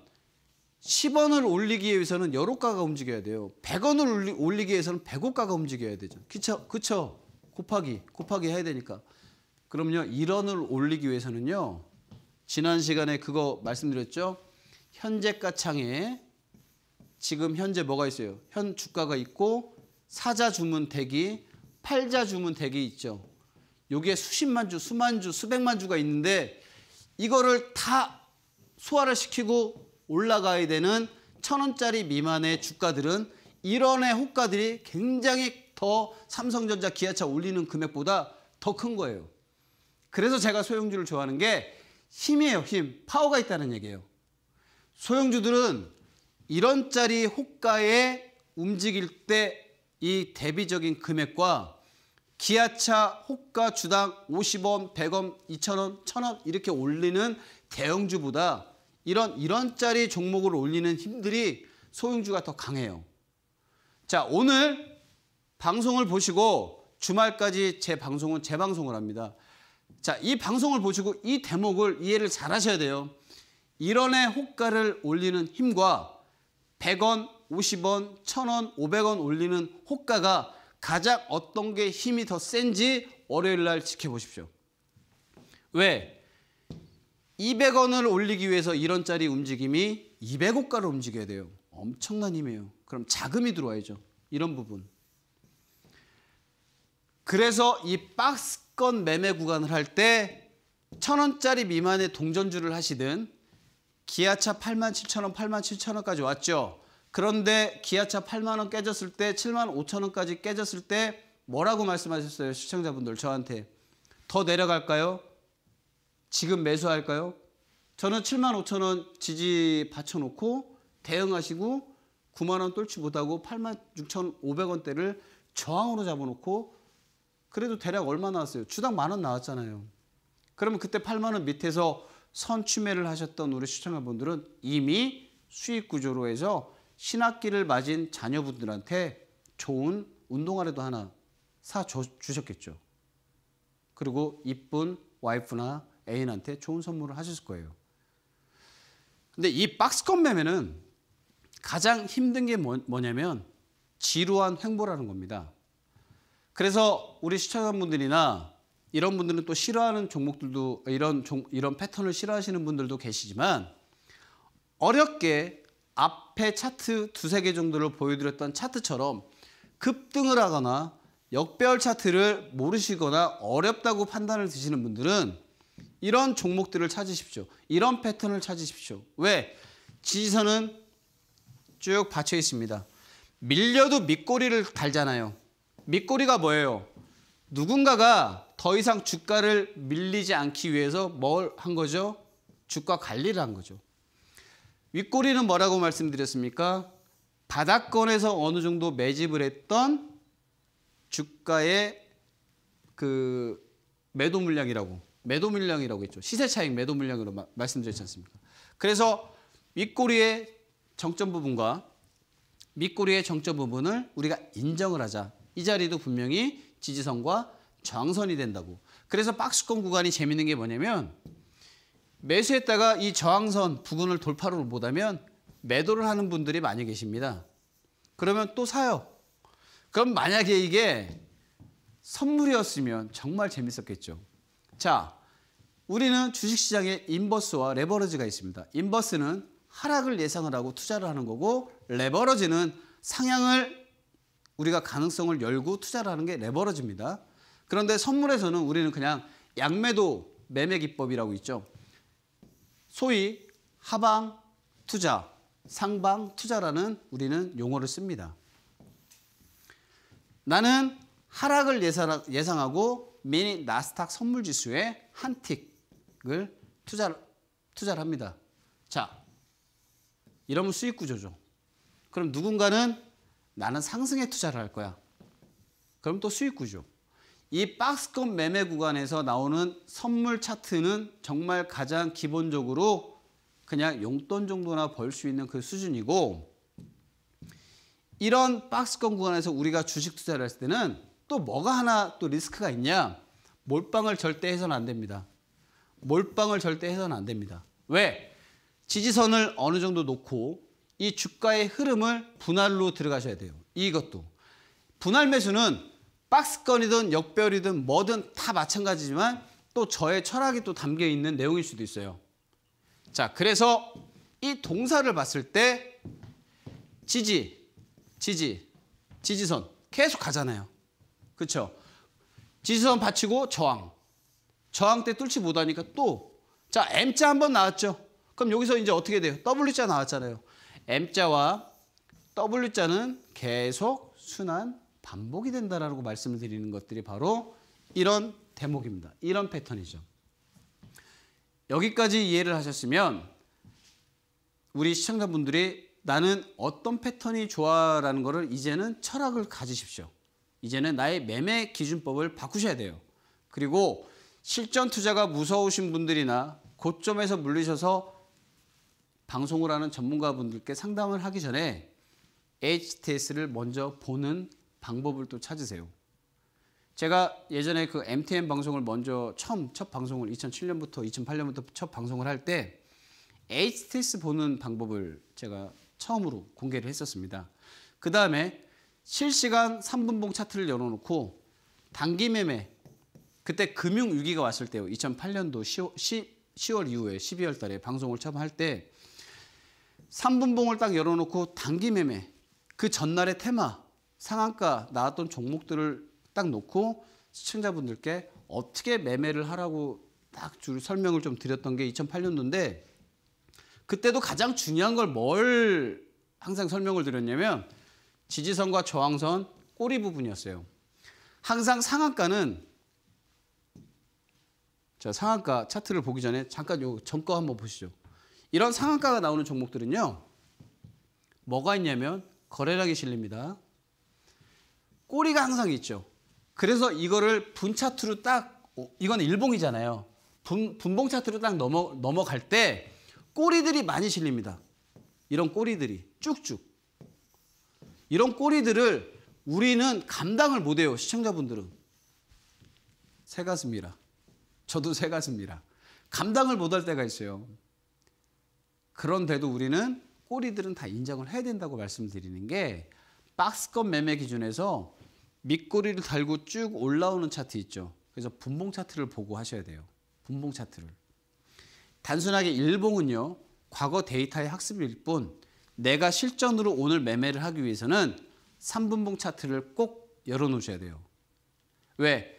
10원을 올리기 위해서는 여러 가가 움직여야 돼요. 100원을 올리기 위해서는 1 0 0가가 움직여야 되죠. 그쵸? 그쵸? 곱하기, 곱하기 해야 되니까. 그럼요. 1원을 올리기 위해서는요. 지난 시간에 그거 말씀드렸죠. 현재가 창에 지금 현재 뭐가 있어요? 현 주가가 있고 사자 주문 대기, 팔자 주문 대기 있죠. 여기에 수십만 주, 수만 주, 수백만 주가 있는데 이거를 다 소화를 시키고 올라가야 되는 천 원짜리 미만의 주가들은 1원의 호가들이 굉장히 더 삼성전자, 기아차 올리는 금액보다 더 큰 거예요. 그래서 제가 소형주를 좋아하는 게 힘이에요, 힘. 파워가 있다는 얘기예요. 소형주들은 이런 짜리 호가에 움직일 때 이 대비적인 금액과 기아차 호가 주당 50원, 100원, 2 0원1 0원 이렇게 올리는 대형주보다 이런 이런 짜리 종목을 올리는 힘들이 소형주가 더 강해요. 자, 오늘 방송을 보시고 주말까지 제 방송은 재방송을 합니다. 자, 이 방송을 보시고 이 대목을 이해를 잘 하셔야 돼요. 1원의 호가를 올리는 힘과 100원, 50원, 1000원, 500원 올리는 호가가 가장 어떤 게 힘이 더 센지 월요일 날 지켜보십시오. 왜? 200원을 올리기 위해서 1원짜리 움직임이 200호가를 움직여야 돼요. 엄청난 힘이에요. 그럼 자금이 들어와야죠. 이런 부분. 그래서 이 박스 사건 매매 구간을 할 때 천원짜리 미만의 동전주를 하시든 기아차 8만 7천 원, 8만 7천 원까지 왔죠. 그런데 기아차 8만 원 깨졌을 때 7만 5천 원까지 깨졌을 때 뭐라고 말씀하셨어요? 시청자분들 저한테. 더 내려갈까요? 지금 매수할까요? 저는 7만 5천 원 지지 받쳐놓고 대응하시고 9만 원똘지 못하고 8만 6천 5백 원대를 저항으로 잡아놓고 그래도 대략 얼마 나왔어요? 주당 만원 나왔잖아요. 그러면 그때 8만 원 밑에서 선취매를 하셨던 우리 시청자분들은 이미 수익 구조로 해서 신학기를 맞은 자녀분들한테 좋은 운동화라도 하나 사 주셨겠죠. 그리고 이쁜 와이프나 애인한테 좋은 선물을 하셨을 거예요. 근데 이 박스권 매매는 가장 힘든 게 뭐, 뭐냐면 지루한 횡보라는 겁니다. 그래서 우리 시청자분들이나 이런 분들은 또 싫어하는 종목들도 이런 종, 이런 패턴을 싫어하시는 분들도 계시지만 어렵게 앞에 차트 두세 개 정도를 보여드렸던 차트처럼 급등을 하거나 역별 차트를 모르시거나 어렵다고 판단을 드시는 분들은 이런 종목들을 찾으십시오. 이런 패턴을 찾으십시오. 왜? 지지선은 쭉 받쳐 있습니다. 밀려도 밑꼬리를 달잖아요. 밑꼬리가 뭐예요? 누군가가 더 이상 주가를 밀리지 않기 위해서 뭘 한 거죠? 주가 관리를 한 거죠. 윗꼬리는 뭐라고 말씀드렸습니까? 바닥권에서 어느 정도 매집을 했던 주가의 그 매도 물량이라고 매도 물량이라고 했죠. 시세 차익 매도 물량으로 마, 말씀드렸지 않습니까? 그래서 윗꼬리의 정점 부분과 밑꼬리의 정점 부분을 우리가 인정을 하자. 이 자리도 분명히 지지선과 저항선이 된다고. 그래서 박스권 구간이 재밌는 게 뭐냐면 매수했다가 이 저항선 부근을 돌파를 못하면 매도를 하는 분들이 많이 계십니다. 그러면 또 사요. 그럼 만약에 이게 선물이었으면 정말 재밌었겠죠. 자, 우리는 주식시장에 인버스와 레버러지가 있습니다. 인버스는 하락을 예상을 하고 투자를 하는 거고 레버러지는 상향을 우리가 가능성을 열고 투자를 하는 게 레버러지입니다. 그런데 선물에서는 우리는 그냥 양매도 매매 기법이라고 있죠. 소위 하방 투자, 상방 투자라는 우리는 용어를 씁니다. 나는 하락을 예상하고 미니 나스닥 선물 지수에 한 틱을 투자 투자를 합니다. 자, 이러면 수익 구조죠. 그럼 누군가는 나는 상승에 투자를 할 거야. 그럼 또 수익 구조. 이 박스권 매매 구간에서 나오는 선물 차트는 정말 가장 기본적으로 그냥 용돈 정도나 벌 수 있는 그 수준이고 이런 박스권 구간에서 우리가 주식 투자를 했을 때는 또 뭐가 하나 또 리스크가 있냐? 몰빵을 절대 해서는 안 됩니다. 몰빵을 절대 해서는 안 됩니다. 왜? 지지선을 어느 정도 놓고 이 주가의 흐름을 분할로 들어가셔야 돼요. 이것도. 분할 매수는 박스권이든 역별이든 뭐든 다 마찬가지지만 또 저의 철학이 또 담겨 있는 내용일 수도 있어요. 자, 그래서 이 동사를 봤을 때 지지, 지지, 지지선 계속 가잖아요. 그렇죠? 지지선 받치고 저항. 저항 때 뚫지 못하니까 또. 자, M자 한 번 나왔죠. 그럼 여기서 이제 어떻게 돼요? W자 나왔잖아요. M자와 W자는 계속 순환 반복이 된다라고 말씀을 드리는 것들이 바로 이런 대목입니다. 이런 패턴이죠. 여기까지 이해를 하셨으면 우리 시청자분들이 나는 어떤 패턴이 좋아라는 것을 이제는 철학을 가지십시오. 이제는 나의 매매 기준법을 바꾸셔야 돼요. 그리고 실전 투자가 무서우신 분들이나 고점에서 물리셔서 방송을 하는 전문가분들께 상담을 하기 전에 HTS를 먼저 보는 방법을 또 찾으세요. 제가 예전에 그 MTN 방송을 먼저 처음 첫 방송을 2007년부터 2008년부터 첫 방송을 할 때 HTS 보는 방법을 제가 처음으로 공개를 했었습니다. 그 다음에 실시간 3분봉 차트를 열어놓고 단기 매매 그때 금융 위기가 왔을 때요. 2008년도 10월, 10월 이후에 12월 달에 방송을 처음 할때 3분봉을 딱 열어놓고 단기 매매 그 전날의 테마 상한가 나왔던 종목들을 딱 놓고 시청자분들께 어떻게 매매를 하라고 딱줄 설명을 좀 드렸던 게 2008년도인데 그때도 가장 중요한 걸 뭘 항상 설명을 드렸냐면 지지선과 저항선 꼬리 부분이었어요. 항상 상한가는 자 상한가 차트를 보기 전에 잠깐 요 전거 한번 보시죠. 이런 상한가가 나오는 종목들은요. 뭐가 있냐면 거래량이 실립니다. 꼬리가 항상 있죠. 그래서 이거를 분차트로 딱 어, 이건 일봉이잖아요. 분, 분봉 차트로 딱 넘어, 넘어갈 때 꼬리들이 많이 실립니다. 이런 꼬리들이 쭉쭉. 이런 꼬리들을 우리는 감당을 못해요. 시청자분들은. 새 가슴이라. 저도 새 가슴이라. 감당을 못할 때가 있어요. 그런데도 우리는 꼬리들은 다 인정을 해야 된다고 말씀드리는 게 박스권 매매 기준에서 밑꼬리를 달고 쭉 올라오는 차트 있죠. 그래서 분봉 차트를 보고 하셔야 돼요. 분봉 차트를. 단순하게 일봉은요. 과거 데이터의 학습일 뿐 내가 실전으로 오늘 매매를 하기 위해서는 3분봉 차트를 꼭 열어놓으셔야 돼요. 왜?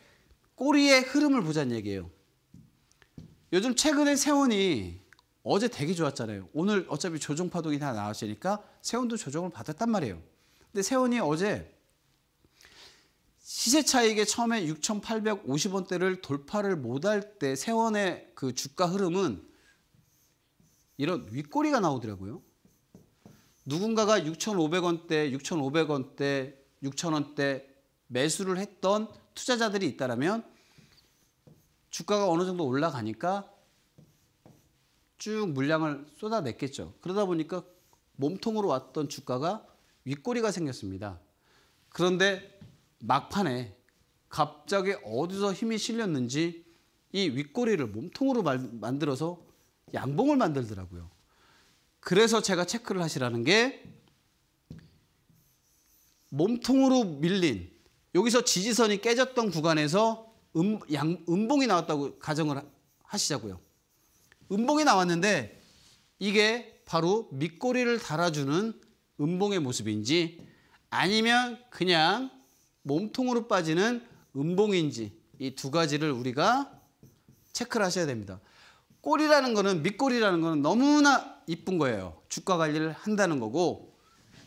꼬리의 흐름을 보자는 얘기예요. 요즘 최근에 세원이 어제 되게 좋았잖아요. 오늘 어차피 조정 파동이 다 나왔으니까 세원도 조정을 받았단 말이에요. 근데 세원이 어제 시세 차익에 처음에 6,850원대를 돌파를 못할 때 세원의 그 주가 흐름은 이런 윗꼬리가 나오더라고요. 누군가가 6,500원대, 6,500원대, 6,000원대 매수를 했던 투자자들이 있다라면 주가가 어느 정도 올라가니까 쭉 물량을 쏟아냈겠죠. 그러다 보니까 몸통으로 왔던 주가가 윗꼬리가 생겼습니다. 그런데 막판에 갑자기 어디서 힘이 실렸는지 이 윗꼬리를 몸통으로 만들어서 양봉을 만들더라고요. 그래서 제가 체크를 하시라는 게 몸통으로 밀린 여기서 지지선이 깨졌던 구간에서 음, 양, 음봉이 나왔다고 가정을 하시자고요. 음봉이 나왔는데 이게 바로 밑꼬리를 달아주는 음봉의 모습인지 아니면 그냥 몸통으로 빠지는 음봉인지 이 두 가지를 우리가 체크를 하셔야 됩니다. 꼬리라는 거는 밑꼬리라는 거는 너무나 이쁜 거예요. 주가 관리를 한다는 거고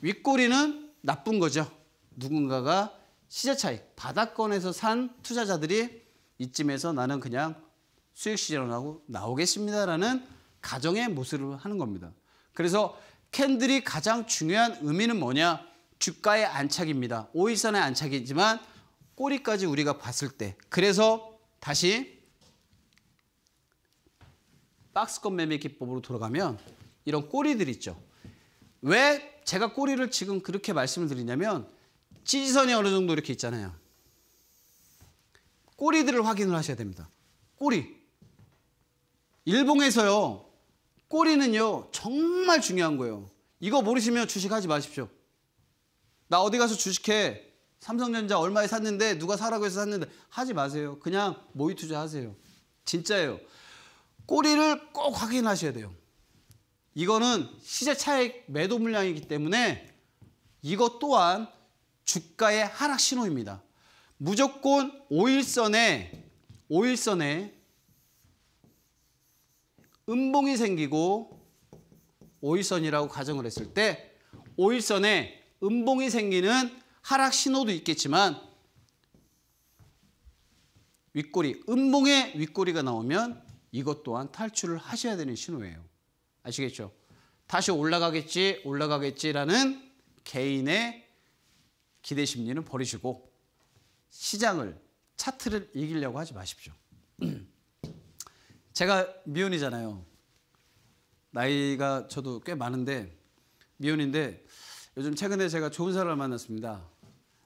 윗꼬리는 나쁜 거죠. 누군가가 시세 차익 바닥권에서 산 투자자들이 이쯤에서 나는 그냥 수익 실현하고 나오겠습니다라는 가정의 모습을 하는 겁니다. 그래서 캔들이 가장 중요한 의미는 뭐냐? 주가의 안착입니다. 오일선의 안착이지만 꼬리까지 우리가 봤을 때 그래서 다시 박스권 매매 기법으로 돌아가면 이런 꼬리들 있죠. 왜 제가 꼬리를 지금 그렇게 말씀을 드리냐면 지지선이 어느 정도 이렇게 있잖아요. 꼬리들을 확인을 하셔야 됩니다. 꼬리. 일봉에서요, 꼬리는요, 정말 중요한 거예요. 이거 모르시면 주식하지 마십시오. 나 어디 가서 주식해. 삼성전자 얼마에 샀는데 누가 사라고 해서 샀는데 하지 마세요. 그냥 모의 투자하세요. 진짜예요. 꼬리를 꼭 확인하셔야 돼요. 이거는 시세 차익 매도 물량이기 때문에 이것 또한 주가의 하락 신호입니다. 무조건 5일선에 5일선에 음봉이 생기고 오일선이라고 가정을 했을 때 오일선에 음봉이 생기는 하락 신호도 있겠지만 윗꼬리, 음봉의 윗꼬리가 나오면 이것 또한 탈출을 하셔야 되는 신호예요. 아시겠죠? 다시 올라가겠지, 올라가겠지라는 개인의 기대 심리는 버리시고 시장을 차트를 이기려고 하지 마십시오. 제가 미혼이잖아요. 나이가 저도 꽤 많은데 미혼인데 요즘 최근에 제가 좋은 사람을 만났습니다.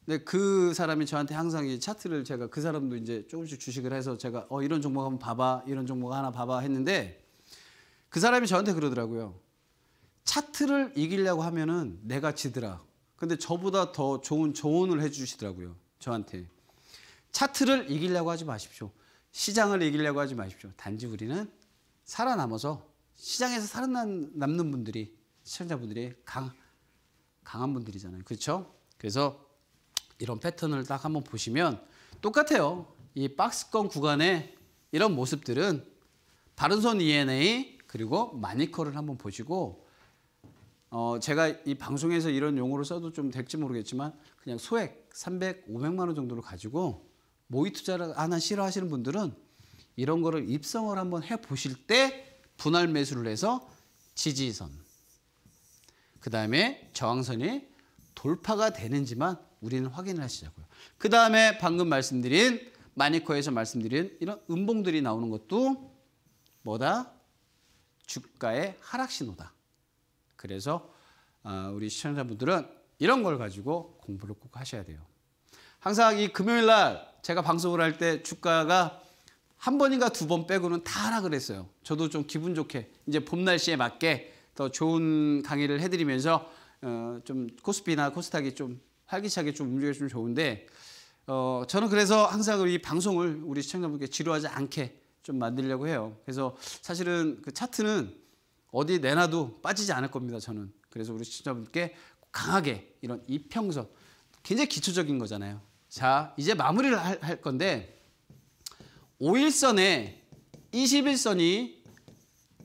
근데 그 사람이 저한테 항상 이 차트를 제가 그 사람도 이제 조금씩 주식을 해서 제가 어 이런 종목 한번 봐봐 이런 종목 하나 봐봐 했는데 그 사람이 저한테 그러더라고요. 차트를 이기려고 하면은 내가 지더라. 근데 저보다 더 좋은 조언을 해주시더라고요. 저한테. 차트를 이기려고 하지 마십시오. 시장을 이기려고 하지 마십시오. 단지 우리는 살아남아서 시장에서 살아남는 분들이 시청자분들이 강, 강한 분들이잖아요. 그렇죠? 그래서 이런 패턴을 딱 한번 보시면 똑같아요. 이 박스권 구간의 이런 모습들은 바른손 ENA 그리고 마니컬을 한번 보시고 어 제가 이 방송에서 이런 용어를 써도 좀 될지 모르겠지만 그냥 소액 300, 500만 원 정도를 가지고 모의 투자를 안한 싫어하시는 분들은 이런 거를 입성을 한번 해 보실 때 분할 매수를 해서 지지선 그 다음에 저항선이 돌파가 되는지만 우리는 확인을 하시자고요. 그 다음에 방금 말씀드린 마니코에서 말씀드린 이런 음봉들이 나오는 것도 뭐다? 주가의 하락 신호다. 그래서 어, 우리 시청자분들은 이런 걸 가지고 공부를 꼭 하셔야 돼요. 항상 이 금요일 날 제가 방송을 할 때 주가가 한 번인가 두 번 빼고는 다 하라 그랬어요. 저도 좀 기분 좋게 이제 봄 날씨에 맞게 더 좋은 강의를 해드리면서 어, 좀 코스피나 코스닥이 좀 활기차게 좀 움직여주면 좋은데 어, 저는 그래서 항상 이 방송을 우리 시청자분께 지루하지 않게 좀 만들려고 해요. 그래서 사실은 그 차트는 어디 내놔도 빠지지 않을 겁니다. 저는 그래서 우리 시청자분께 강하게 이런 이평선 굉장히 기초적인 거잖아요. 자, 이제 마무리를 할, 할 건데 5일선에 21선이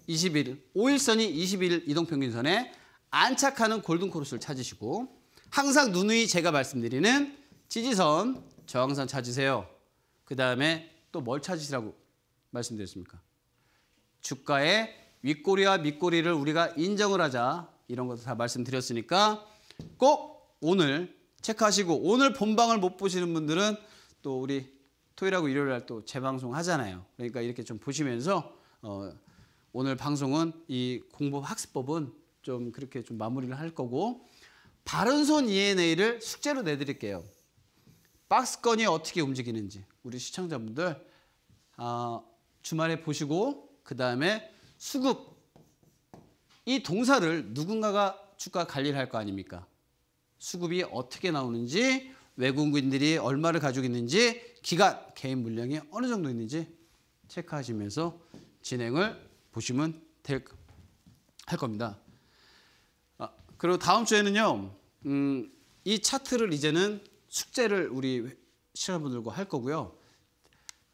21, 5일선이 21 이동평균선에 안착하는 골든 코러스를 찾으시고 항상 누누이 제가 말씀드리는 지지선, 저항선 찾으세요. 그 다음에 또 뭘 찾으시라고 말씀드렸습니까? 주가의 윗꼬리와 밑꼬리를 우리가 인정을 하자 이런 것도 다 말씀드렸으니까 꼭 오늘 체크하시고 오늘 본방을 못 보시는 분들은 또 우리 토요일하고 일요일 날또 재방송 하잖아요. 그러니까 이렇게 좀 보시면서 어, 오늘 방송은 이 공부 학습법은 좀 그렇게 좀 마무리를 할 거고 바른손 ENA를 숙제로 내드릴게요. 박스권이 어떻게 움직이는지 우리 시청자분들 어, 주말에 보시고 그 다음에 수급 이 동사를 누군가가 주가 관리를 할 거 아닙니까? 수급이 어떻게 나오는지 외국인들이 얼마를 가지고 있는지 기간, 개인 물량이 어느 정도 있는지 체크하시면서 진행을 보시면 될, 겁니다. 아, 그리고 다음 주에는요. 음, 이 차트를 이제는 숙제를 우리 시청자분들과 할 거고요.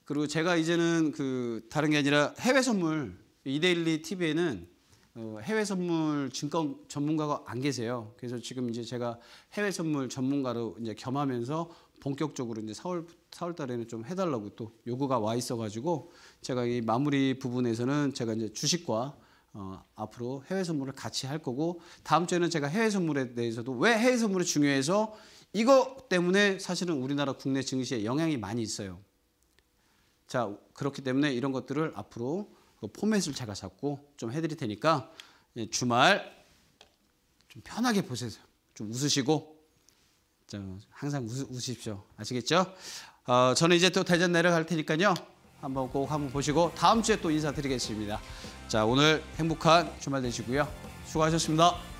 그리고 제가 이제는 그 다른 게 아니라 해외 선물 이데일리 TV에는 어, 해외 선물 증권 전문가가 안 계세요. 그래서 지금 이제 제가 해외 선물 전문가로 이제 겸하면서 본격적으로 이제 4월 4월 달에는 좀 해달라고 또 요구가 와 있어가지고 제가 이 마무리 부분에서는 제가 이제 주식과 어, 앞으로 해외 선물을 같이 할 거고 다음 주에는 제가 해외 선물에 대해서도 왜 해외 선물이 중요해서 이거 때문에 사실은 우리나라 국내 증시에 영향이 많이 있어요. 자 그렇기 때문에 이런 것들을 앞으로 그 포맷을 제가 잡고 좀 해드릴 테니까 예, 주말 좀 편하게 보세요. 좀 웃으시고 항상 웃, 으십시오 아시겠죠? 어, 저는 이제 또 대전 내려갈 테니까요. 한번 꼭 한번 보시고 다음 주에 또 인사드리겠습니다. 자 오늘 행복한 주말 되시고요. 수고하셨습니다.